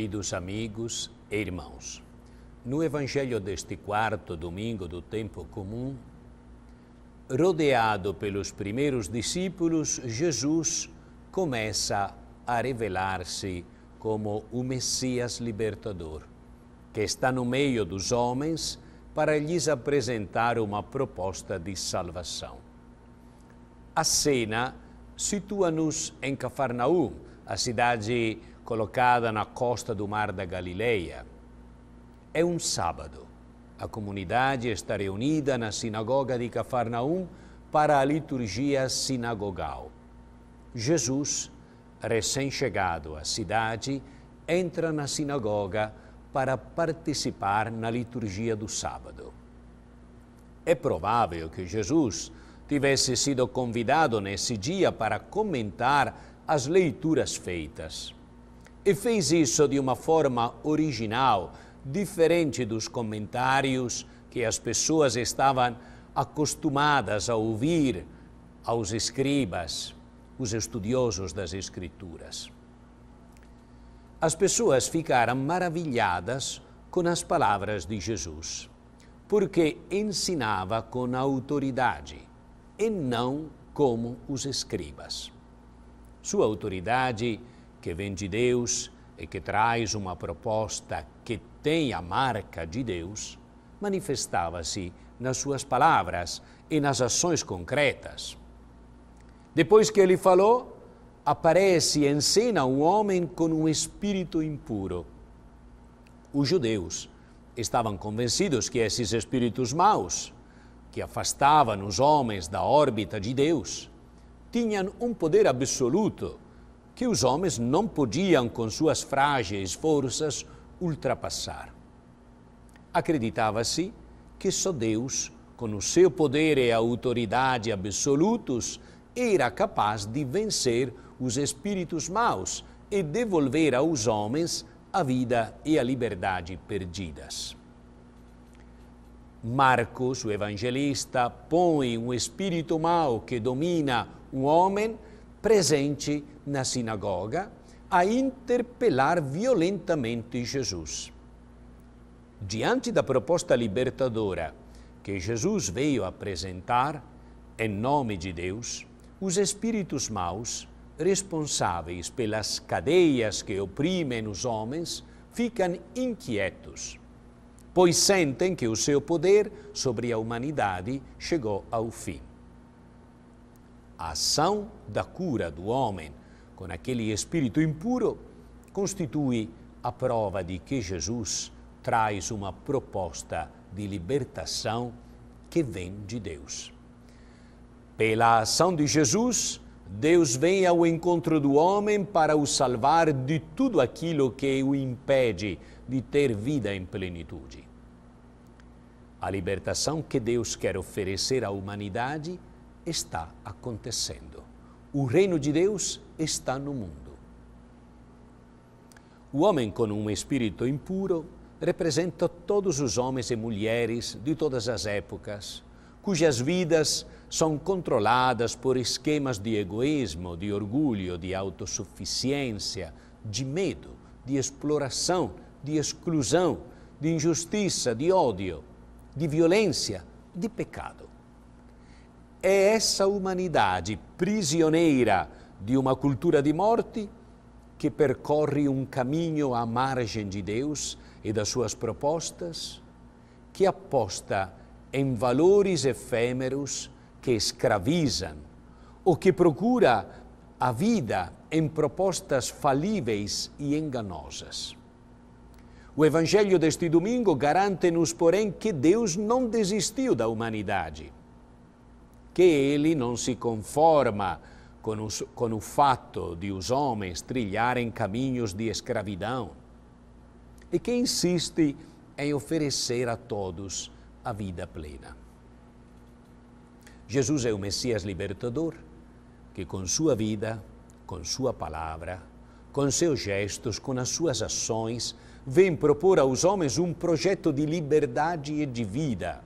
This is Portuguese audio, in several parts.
Queridos amigos e irmãos, no Evangelho deste quarto domingo do tempo comum, rodeado pelos primeiros discípulos, Jesus começa a revelar-se como o Messias libertador, que está no meio dos homens para lhes apresentar uma proposta de salvação. A cena situa-nos em Cafarnaum, a cidade colocada na costa do Mar da Galileia. É um sábado. A comunidade está reunida na sinagoga de Cafarnaum para a liturgia sinagogal. Jesus, recém-chegado à cidade, entra na sinagoga para participar na liturgia do sábado. É provável que Jesus tivesse sido convidado nesse dia para comentar as leituras feitas e fez isso de uma forma original, diferente dos comentários que as pessoas estavam acostumadas a ouvir aos escribas, os estudiosos das Escrituras. As pessoas ficaram maravilhadas com as palavras de Jesus, porque ensinava com autoridade e não como os escribas. Sua autoridade que vem de Deus e que traz uma proposta que tem a marca de Deus, manifestava-se nas suas palavras e nas ações concretas. Depois que ele falou, aparece em cena um homem com um espírito impuro. Os judeus estavam convencidos que esses espíritos maus, que afastavam os homens da órbita de Deus, tinham um poder absoluto que os homens não podiam, com suas frágeis forças, ultrapassar. Acreditava-se que só Deus, com o seu poder e autoridade absolutos, era capaz de vencer os espíritos maus e devolver aos homens a vida e a liberdade perdidas. Marcos, o evangelista, põe um espírito mau que domina um homem presente na sinagoga, a interpelar violentamente Jesus. Diante da proposta libertadora que Jesus veio apresentar, em nome de Deus, os espíritos maus, responsáveis pelas cadeias que oprimem os homens, ficam inquietos, pois sentem que o seu poder sobre a humanidade chegou ao fim a ação da cura do homem com aquele espírito impuro constitui a prova de que Jesus traz uma proposta de libertação que vem de Deus. Pela ação de Jesus, Deus vem ao encontro do homem para o salvar de tudo aquilo que o impede de ter vida em plenitude. A libertação que Deus quer oferecer à humanidade está acontecendo. O reino de Deus está no mundo. O homem com um espírito impuro representa todos os homens e mulheres de todas as épocas, cujas vidas são controladas por esquemas de egoísmo, de orgulho, de autossuficiência, de medo, de exploração, de exclusão, de injustiça, de ódio, de violência, de pecado. É essa humanidade prisioneira de uma cultura de morte que percorre um caminho à margem de Deus e das suas propostas, que aposta em valores efêmeros que escravizam ou que procura a vida em propostas falíveis e enganosas. O Evangelho deste domingo garante-nos, porém, que Deus não desistiu da humanidade que ele não se conforma com, os, com o fato de os homens trilharem caminhos de escravidão e que insiste em oferecer a todos a vida plena. Jesus é o Messias libertador que, com sua vida, com sua palavra, com seus gestos, com as suas ações, vem propor aos homens um projeto de liberdade e de vida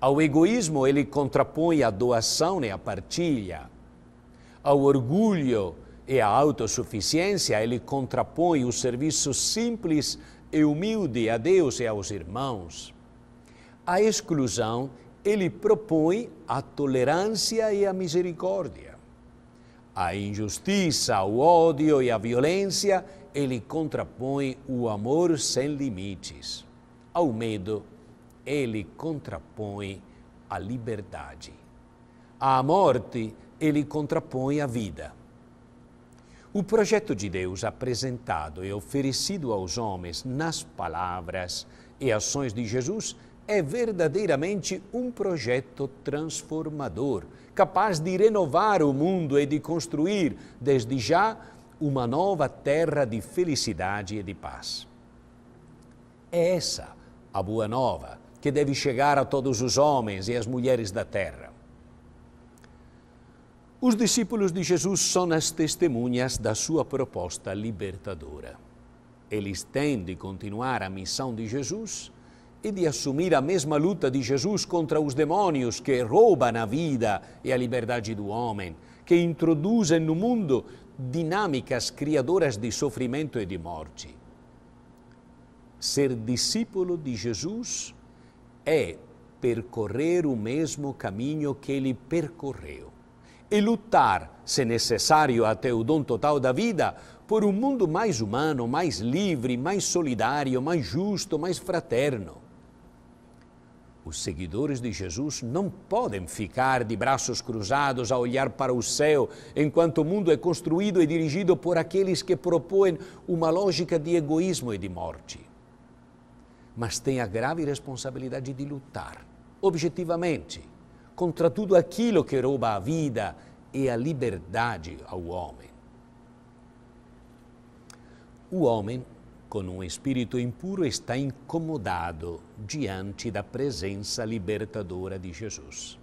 ao egoísmo, ele contrapõe a doação e né, a partilha. Ao orgulho e à autossuficiência, ele contrapõe o serviço simples e humilde a Deus e aos irmãos. À exclusão, ele propõe a tolerância e a misericórdia. A injustiça, o ódio e a violência, ele contrapõe o amor sem limites. Ao medo, ele contrapõe a liberdade. A morte, ele contrapõe a vida. O projeto de Deus apresentado e oferecido aos homens nas palavras e ações de Jesus é verdadeiramente um projeto transformador, capaz de renovar o mundo e de construir, desde já, uma nova terra de felicidade e de paz. É essa a boa nova que deve chegar a todos os homens e as mulheres da terra. Os discípulos de Jesus são as testemunhas da sua proposta libertadora. Eles têm de continuar a missão de Jesus e de assumir a mesma luta de Jesus contra os demônios que roubam a vida e a liberdade do homem, que introduzem no mundo dinâmicas criadoras de sofrimento e de morte. Ser discípulo de Jesus é percorrer o mesmo caminho que ele percorreu e lutar, se necessário, até o dom total da vida, por um mundo mais humano, mais livre, mais solidário, mais justo, mais fraterno. Os seguidores de Jesus não podem ficar de braços cruzados a olhar para o céu enquanto o mundo é construído e dirigido por aqueles que propõem uma lógica de egoísmo e de morte mas tem a grave responsabilidade de lutar, objetivamente, contra tudo aquilo que rouba a vida e a liberdade ao homem. O homem, com um espírito impuro, está incomodado diante da presença libertadora de Jesus.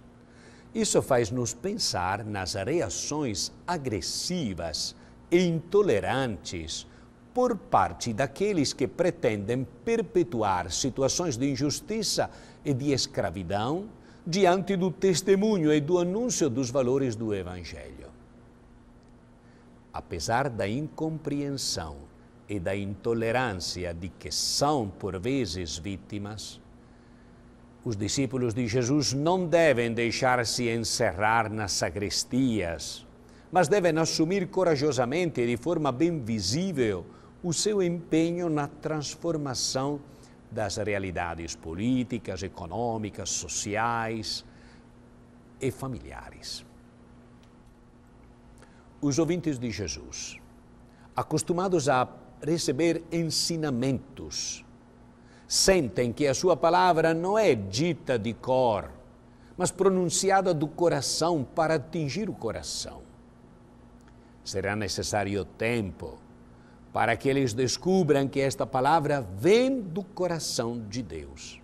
Isso faz-nos pensar nas reações agressivas e intolerantes por parte daqueles que pretendem perpetuar situações de injustiça e de escravidão diante do testemunho e do anúncio dos valores do Evangelho. Apesar da incompreensão e da intolerância de que são, por vezes, vítimas, os discípulos de Jesus não devem deixar-se encerrar nas sacristias, mas devem assumir corajosamente e de forma bem visível o seu empenho na transformação das realidades políticas, econômicas, sociais e familiares. Os ouvintes de Jesus, acostumados a receber ensinamentos, sentem que a sua palavra não é dita de cor, mas pronunciada do coração para atingir o coração. Será necessário tempo para que eles descubram que esta palavra vem do coração de Deus.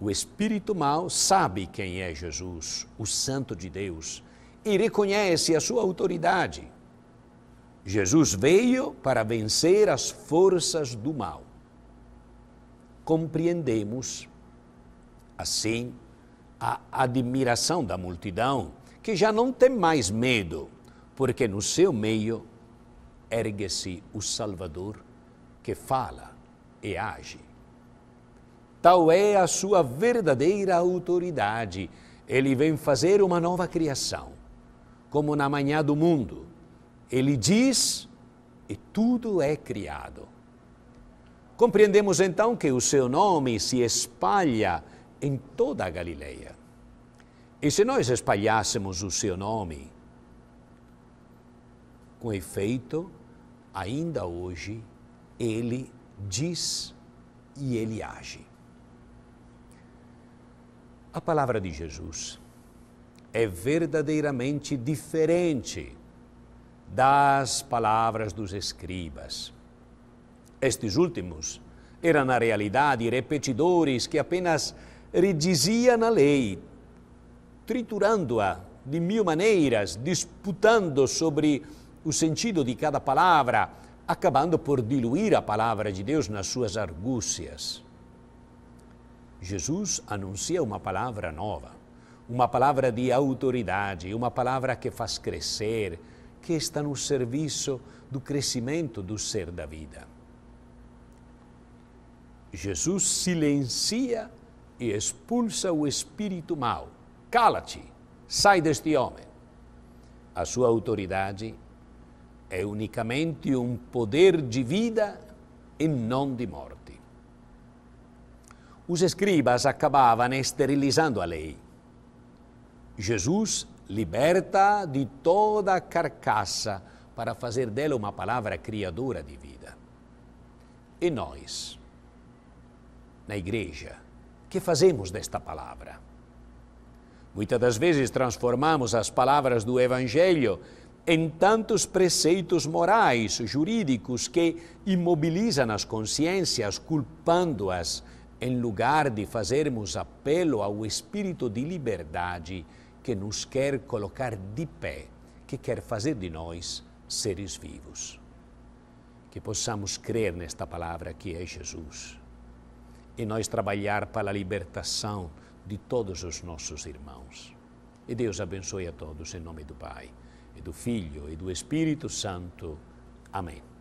O espírito mau sabe quem é Jesus, o Santo de Deus, e reconhece a sua autoridade. Jesus veio para vencer as forças do mal. Compreendemos, assim, a admiração da multidão, que já não tem mais medo, porque no seu meio ergue-se o Salvador que fala e age. Tal é a sua verdadeira autoridade. Ele vem fazer uma nova criação, como na manhã do mundo. Ele diz e tudo é criado. Compreendemos então que o seu nome se espalha em toda a Galileia. E se nós espalhássemos o seu nome, com efeito, ainda hoje, ele diz e ele age. A palavra de Jesus é verdadeiramente diferente das palavras dos escribas. Estes últimos eram, na realidade, repetidores que apenas rediziam a lei, triturando-a de mil maneiras, disputando sobre o sentido de cada palavra, acabando por diluir a palavra de Deus nas suas argúcias. Jesus anuncia uma palavra nova, uma palavra de autoridade, uma palavra que faz crescer, que está no serviço do crescimento do ser da vida. Jesus silencia e expulsa o espírito mau. Cala-te, sai deste homem. A sua autoridade é unicamente um poder de vida e não de morte. Os escribas acabavam esterilizando a lei. Jesus liberta de toda a carcaça para fazer dela uma palavra criadora de vida. E nós, na igreja, que fazemos desta palavra? Muitas das vezes transformamos as palavras do Evangelho em tantos preceitos morais, jurídicos que imobilizam as consciências, culpando-as, em lugar de fazermos apelo ao espírito de liberdade que nos quer colocar de pé, que quer fazer de nós seres vivos. Que possamos crer nesta palavra que é Jesus e nós trabalhar para a libertação de todos os nossos irmãos. E Deus abençoe a todos em nome do Pai e do Figlio e do Spirito Santo. Amen.